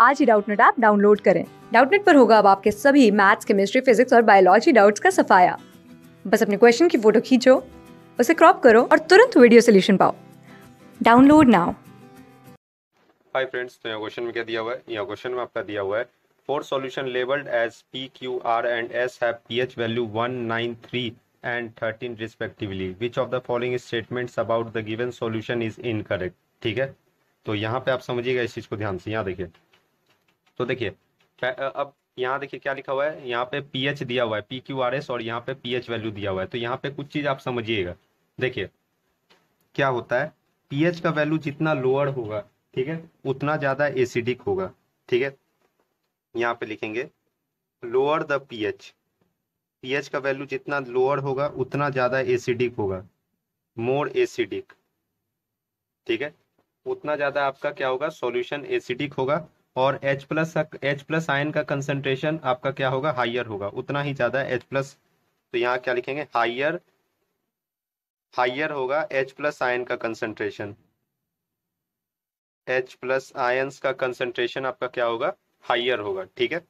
आज ही Doubtnut app download करें डाउटनेट पर होगा अब आपके सभी मैथ्स केमिस्ट्री फिजिक्स और बायोलॉजी डाउट्स का सफाया बस अपने क्वेश्चन की फोटो खींचो उसे क्रॉप करो और तुरंत वीडियो सोल्यूशन पाओ डाउनलोड नाउ हाय फ्रेंड्स तो यहाँ क्वेश्चन में क्या दिया हुआ है यहाँ क्वेश्चन में आपका दिया हुआ है four solution labelled as P Q R and S have pH value 193 and 13 respectively which of the following statements about the given solution is incorrect ठीक है तो यहाँ पे आप समझिएगा इस चीज को ध्यान से यहाँ देखिए तो देखिए अब यहाँ देखिए क्या लिखा हुआ है यहाँ पे पीएच दिया हुआ है पी क्यू आर एस और यहाँ पे पीएच वैल्यू दिया हुआ है तो यहाँ पे कुछ चीज आप समझिएगा देखिए क्या होता है पीएच का वैल्यू जितना लोअर होगा ठीक है उतना ज्यादा एसिडिक होगा ठीक है यहाँ पे लिखेंगे लोअर द पीएच पीएच का वैल्यू जितना लोअर होगा उतना ज्यादा एसिडिक होगा मोर एसिडिक ठीक है उतना ज्यादा आपका क्या होगा सॉल्यूशन एसिडिक होगा और H plus H plus ion का कंसेंट्रेशन आपका क्या होगा हाइयर होगा उतना ही ज़्यादा H प्लस तो यहाँ क्या लिखेंगे हाइयर हाइयर होगा H प्लस आयन का कंसेंट्रेशन H प्लस आयन्स का कंसेंट्रेशन आपका क्या होगा हाइयर होगा ठीक है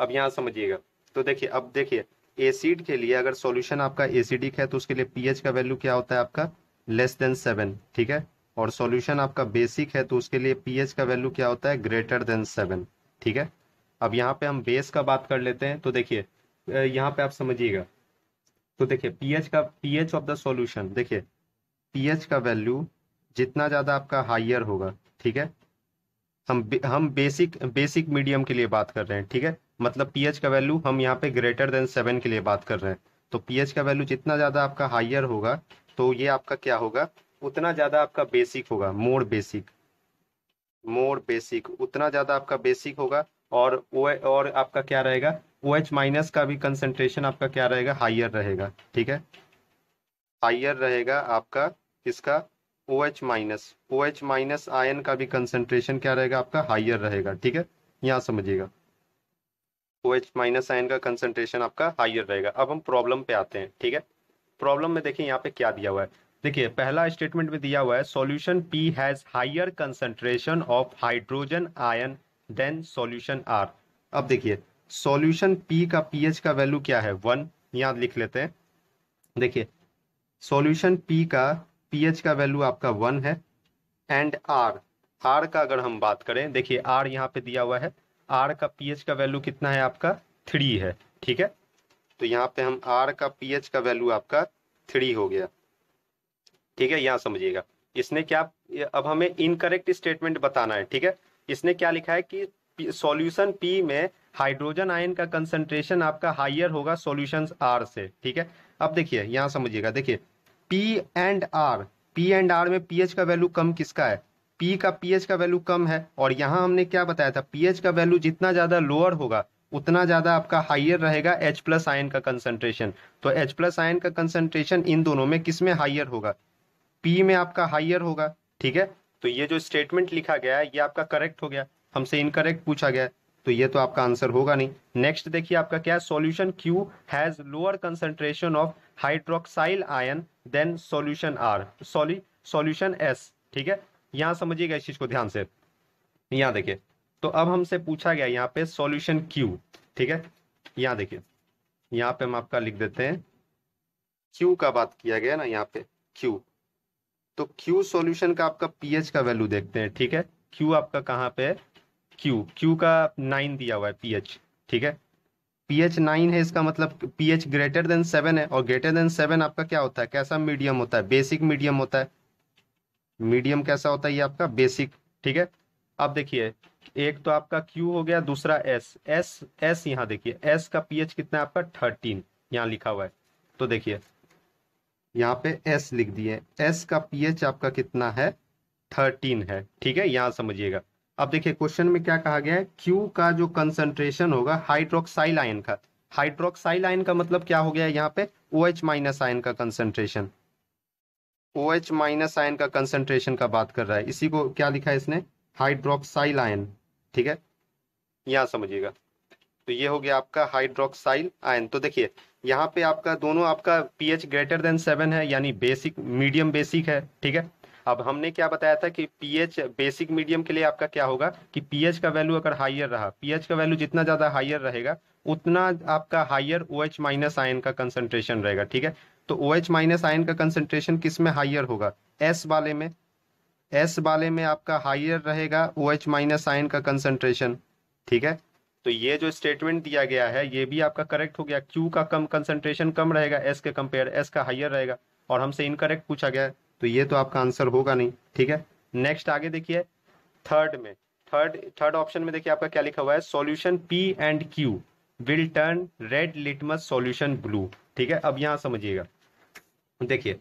अब यहाँ समझिएगा तो देखिए अब देखिए एसिड के लिए अगर सॉल्यूशन आपका एसिडिक है तो उसके लिए पीएच का वैल्यू क्या होता है आपका लेस देन सेवन ठीक है और सॉल्यूशन आपका बेसिक है तो उसके लिए पीएच का वैल्यू क्या होता है ग्रेटर देन सेवन ठीक है अब यहाँ पे हम बेस का बात कर लेते हैं तो देखिए यहाँ पे आप समझिएगा तो देखिए पीएच का पीएच ऑफ द सॉल्यूशन देखिए पीएच का वैल्यू जितना ज़्यादा आपका हाइयर होगा ठीक है हम हम बेसिक बेसिक मीडियम के लिए बात कर रहे हैं ठीक है मतलब पीएच का वैल्यू हम यहाँ पे ग्रेटर देन सेवन के लिए बात कर रहे हैं तो पीएच का वैल्यू जितना ज़्यादा आपका हाइयर होगा तो ये आपका क्या होगा उतना ज़्यादा आपका बेसिक होगा मोर बेसिक मोर बेसिक उतना ज़्यादा आपका बेसिक होगा और ओ और आपका क्या रहेगा ओ एच माइनस का भी कंसेंट्रेशन आपका क्या रहेगा हाइयर रहेगा ठीक है हाइयर रहेगा आपका किसका O H minus O H minus ion का भी कंसेंट्रेशन क्या रहेगा आपका हाइयर रहेगा ठीक है यहाँ समझिएगा ओ एच माइनस आयन का कंसेंट्रेशन आपका हाइयर रहेगा अब हम प्रॉब्लम पे आते हैं ठीक है प्रॉब्लम में देखिए यहाँ पे क्या दिया हुआ है देखिए पहला स्टेटमेंट में दिया हुआ है solution P has higher concentration of hydrogen ion than solution R अब देखिए सॉल्यूशन पी का पीएच का वैल्यू क्या है वन यहाँ लिख लेते हैं देखिए सॉल्यूशन पी का पीएच का वैल्यू आपका वन है एंड आर आर का अगर हम बात करें देखिए आर यहाँ पे दिया हुआ है आर का पीएच का वैल्यू कितना है आपका थ्री है ठीक है तो यहाँ पे हम आर का पीएच का वैल्यू आपका थ्री हो गया ठीक है यहाँ समझिएगा इसने क्या अब हमें इनकरेक्ट स्टेटमेंट बताना है ठीक है इसने क्या लिखा है कि सॉल्यूशन पी में हाइड्रोजन आयन का कंसंट्रेशन आपका हाइयर होगा सॉल्यूशन आर से ठीक है अब देखिए यहाँ समझिएगा देखिए P and R P and R में पीएच का वैल्यू कम किसका है पी का पीएच का वैल्यू कम है और यहां हमने क्या बताया था पीएच का वैल्यू जितना ज़्यादा लोअर होगा उतना ज़्यादा आपका हाइयर रहेगा एच प्लस आयन का कंसंट्रेशन तो एच प्लस आयन का कंसंट्रेशन इन दोनों में किसमें हाइयर होगा पी में आपका हाइयर होगा ठीक है तो ये जो स्टेटमेंट लिखा गया है ये आपका करेक्ट हो गया हमसे इनकरेक्ट पूछा गया तो ये तो आपका आंसर होगा नहीं नेक्स्ट देखिए आपका क्या solution Q has lower concentration of hydroxyl ion than solution R sorry solution S ठीक है यहाँ समझिएगा इस चीज को ध्यान से यहाँ देखिए तो अब हमसे पूछा गया यहाँ पे सॉल्यूशन क्यू ठीक है यहाँ देखिए यहाँ पे हम आपका लिख देते हैं क्यू का बात किया गया ना यहाँ पे क्यू तो Q सॉल्यूशन का आपका पीएच का वैल्यू देखते हैं ठीक है Q आपका कहाँ पे है Q Q का नाइन दिया हुआ है पीएच ठीक है पीएच नाइन है इसका मतलब पीएच ग्रेटर देन सेवन है और ग्रेटर देन सेवन आपका क्या होता है कैसा मीडियम होता है बेसिक मीडियम होता है मीडियम कैसा होता है ये आपका बेसिक ठीक है अब देखिए एक तो आपका Q हो गया दूसरा S S S यहाँ देखिए S का pH कितना है आपका थर्टीन यहाँ लिखा हुआ है तो देखिए यहाँ पे एस लिख दिए एस का पीएच आपका कितना है थर्टीन है ठीक है यहाँ समझिएगा अब देखिए क्वेश्चन में क्या कहा गया है क्यू का जो कंसंट्रेशन होगा हाइड्रोक्साइल आयन का हाइड्रोक्साइल आयन का मतलब क्या हो गया यहाँ पे ओ एच माइनस आयन का concentration O H minus ion का कंसंट्रेशन का बात कर रहा है इसी को क्या लिखा है इसने हाइड्रोक्साइल आयन ठीक है यहां समझिएगा तो ये हो गया आपका हाइड्रोक्साइल आयन तो देखिए यहाँ पे आपका दोनों आपका पीएच ग्रेटर देन सेवन है यानी बेसिक मीडियम बेसिक है ठीक है अब हमने क्या बताया था कि पीएच बेसिक मीडियम के लिए आपका क्या होगा कि पीएच का वैल्यू अगर हाइयर रहा पीएच का वैल्यू जितना ज़्यादा हाइयर रहेगा उतना आपका higher O H minus ion का कंसेंट्रेशन रहेगा ठीक है तो ओ एच माइनस आयन का कंसेंट्रेशन किस में हाइयर होगा एस वाले में एस वाले में आपका हाइयर रहेगा ओ एच माइनस आयन का कंसेंट्रेशन ठीक है तो ये जो स्टेटमेंट दिया गया है ये भी आपका करेक्ट हो गया क्यू का कम कंसंट्रेशन कम रहेगा एस के कंपेयर एस का हाइयर रहेगा और हमसे इनकरेक्ट पूछा गया तो ये तो आपका आंसर होगा नहीं ठीक है नेक्स्ट आगे देखिए थर्ड में थर्ड थर्ड ऑप्शन में देखिए आपका क्या लिखा हुआ है solution P and Q will turn red litmus solution blue ठीक है अब यहाँ समझिएगा देखिए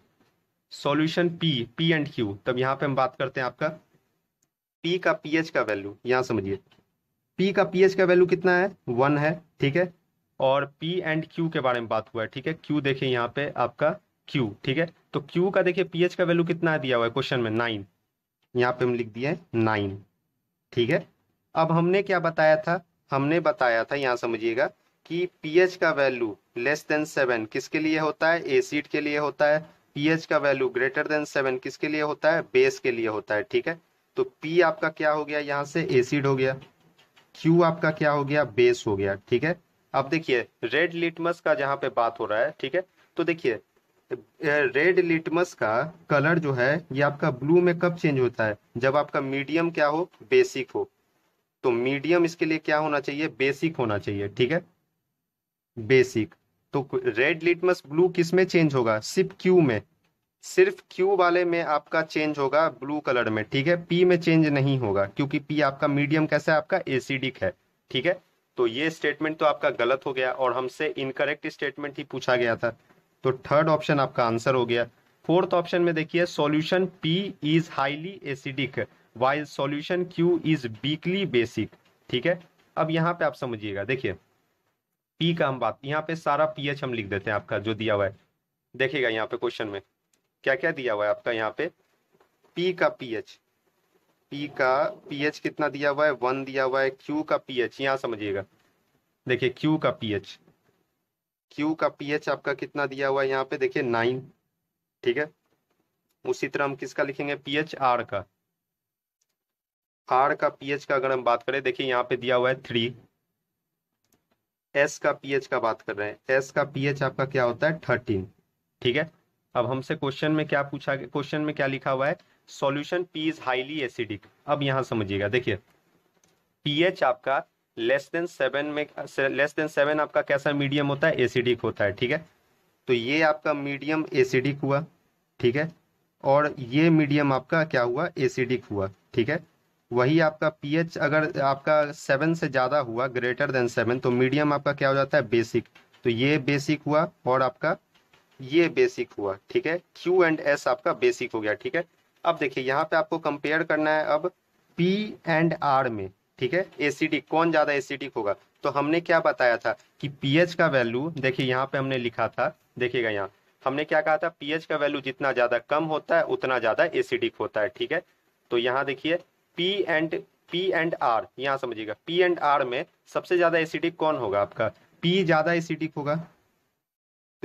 solution P P and Q तब यहाँ पे हम बात करते हैं आपका पी का पीएच का वैल्यू यहाँ समझिए पी का पी का वैल्यू कितना है वन है ठीक है और पी एंड क्यू के बारे में बात हुआ है ठीक है क्यू देखिए यहाँ पे आपका क्यू ठीक है तो क्यू का देखिए पी का वैल्यू कितना दिया हुआ है क्वेश्चन में नाइन यहाँ पे हम लिख दिया नाइन ठीक है अब हमने क्या बताया था हमने बताया था यहाँ समझिएगा कि पीएच का वैल्यू लेस देन सेवन किसके लिए होता है एसिड के लिए होता है पीएच का वैल्यू ग्रेटर देन सेवन किसके लिए होता है बेस के लिए होता है ठीक है तो पी आपका क्या हो गया यहाँ से एसिड हो गया क्यू आपका क्या हो गया बेस हो गया ठीक है अब देखिए रेड लिटमस का जहां पे बात हो रहा है ठीक है तो देखिए रेड लिटमस का कलर जो है ये आपका ब्लू में कब चेंज होता है जब आपका मीडियम क्या हो बेसिक हो तो मीडियम इसके लिए क्या होना चाहिए बेसिक होना चाहिए ठीक है बेसिक तो रेड लिटमस ब्लू किस में चेंज होगा सिर्फ क्यू में सिर्फ क्यू वाले में आपका चेंज होगा ब्लू कलर में ठीक है पी में चेंज नहीं होगा क्योंकि पी आपका मीडियम कैसा है आपका एसिडिक है ठीक है तो ये स्टेटमेंट तो आपका गलत हो गया और हमसे इनकरेक्ट स्टेटमेंट ही पूछा गया था तो थर्ड ऑप्शन आपका आंसर हो गया फोर्थ ऑप्शन में देखिए solution P is highly acidic while solution Q is weakly basic ठीक है अब यहाँ पे आप समझिएगा देखिए पी का हम बात यहाँ पे सारा पीएच हम लिख देते हैं आपका जो दिया हुआ है देखिएगा यहाँ पे क्वेश्चन में क्या क्या दिया हुआ है आपका यहाँ पे पी का पीएच पी का पीएच कितना दिया हुआ है वन दिया हुआ है क्यू का पीएच यहाँ समझिएगा देखिए क्यू का पीएच क्यू का पीएच आपका कितना दिया हुआ है यहाँ पे देखिए नाइन ठीक है उसी तरह हम किसका लिखेंगे पीएच आर का आर का पीएच का अगर हम बात करें देखिए यहाँ पे दिया हुआ है थ्री एस का पीएच का बात कर रहे हैं एस का पीएच आपका क्या होता है थर्टीन ठीक है अब हमसे क्वेश्चन में क्या पूछा क्वेश्चन में क्या लिखा हुआ है solution P is highly acidic अब यहां समझिएगा देखिए पीएच आपका लेस देन सेवन में लेस देन सेवन आपका कैसा मीडियम होता है एसिडिक होता है ठीक है तो ये आपका मीडियम एसिडिक हुआ ठीक है और ये मीडियम आपका क्या हुआ एसिडिक हुआ ठीक है वही आपका पीएच अगर आपका सेवन से ज़्यादा हुआ ग्रेटर देन सेवन तो मीडियम आपका क्या हो जाता है बेसिक तो ये बेसिक हुआ और आपका ये बेसिक हुआ ठीक है क्यू एंड एस आपका बेसिक हो गया ठीक है अब देखिए यहाँ पे आपको कंपेयर करना है अब पी एंड आर में ठीक है एसिडिक कौन ज्यादा एसिडिक होगा तो हमने क्या बताया था कि पीएच का वैल्यू देखिए यहाँ पे हमने लिखा था देखिएगा यहाँ हमने क्या कहा था पीएच का वैल्यू जितना ज्यादा कम होता है उतना ज्यादा एसिडिक होता है ठीक है तो यहाँ देखिए P and P and R यहाँ समझिएगा पी एंड आर में सबसे ज्यादा एसिडिक कौन होगा आपका पी ज्यादा एसिडिक होगा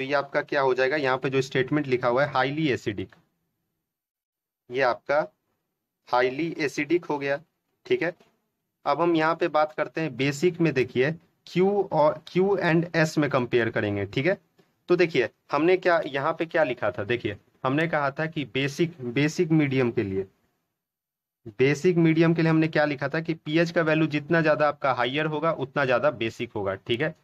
तो ये आपका क्या हो जाएगा यहाँ पे जो स्टेटमेंट लिखा हुआ है हाईली एसिडिक ये आपका हाईली एसिडिक हो गया ठीक है अब हम यहाँ पे बात करते हैं बेसिक में देखिए क्यू और क्यू एंड एस में कंपेयर करेंगे ठीक है तो देखिए हमने क्या यहाँ पे क्या लिखा था देखिए हमने कहा था कि बेसिक बेसिक मीडियम के लिए बेसिक मीडियम के लिए हमने क्या लिखा था कि पीएच का वैल्यू जितना ज़्यादा आपका हाइयर होगा उतना ज़्यादा बेसिक होगा ठीक है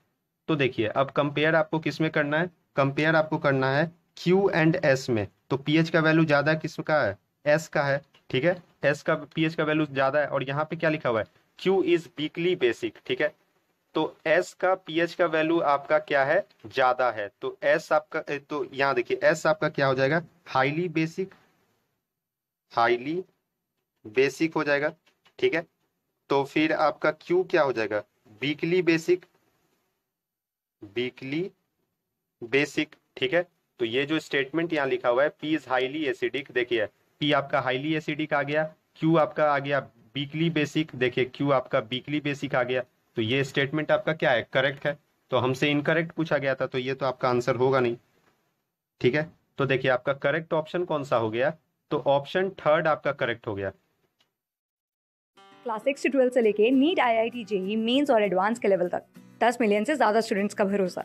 तो देखिए अब कंपेयर आपको किस में करना है कंपेयर आपको करना है क्यू एंड एस में तो पीएच का वैल्यू ज़्यादा किस का है एस का है ठीक है एस का पीएच का वैल्यू ज़्यादा है और यहाँ पे क्या लिखा हुआ है क्यू इज वीकली बेसिक ठीक है तो एस का पीएच का वैल्यू आपका क्या है ज़्यादा है तो एस आपका तो यहाँ देखिए एस आपका क्या हो जाएगा हाईली बेसिक हाईली बेसिक हो जाएगा ठीक है तो फिर आपका क्यू क्या हो जाएगा वीकली बेसिक वीकली बेसिक ठीक है तो ये जो स्टेटमेंट यहाँ लिखा हुआ है पी इज हाईली एसिडिक देखिए पी आपका हाईली एसिडिक आ गया क्यू आपका आ गया बीकली बेसिक देखिए क्यू आपका बीकली बेसिक आ गया तो ये स्टेटमेंट आपका क्या है करेक्ट है तो हमसे इनकरेक्ट पूछा गया था तो ये तो आपका आंसर होगा नहीं ठीक है तो देखिए आपका करेक्ट ऑप्शन कौन सा हो गया तो ऑप्शन थर्ड आपका करेक्ट हो गया क्लास सिक्स ट्वेल्व से लेके NEET I I T JEE और एडवांस के लेवल तक दस मिलियन से ज्यादा स्टूडेंट्स का भरोसा